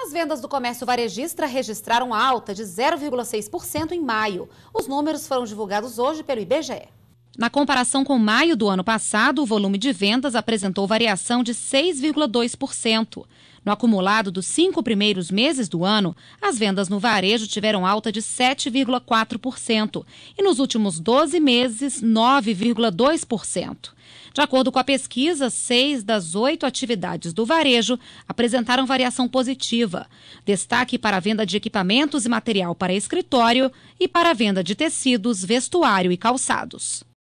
As vendas do comércio varejista registraram alta de 0,6% em maio. Os números foram divulgados hoje pelo IBGE. Na comparação com maio do ano passado, o volume de vendas apresentou variação de 6,2%. No acumulado dos cinco primeiros meses do ano, as vendas no varejo tiveram alta de 7,4% e nos últimos 12 meses, 9,2%. De acordo com a pesquisa, seis das oito atividades do varejo apresentaram variação positiva. Destaque para a venda de equipamentos e material para escritório e para a venda de tecidos, vestuário e calçados.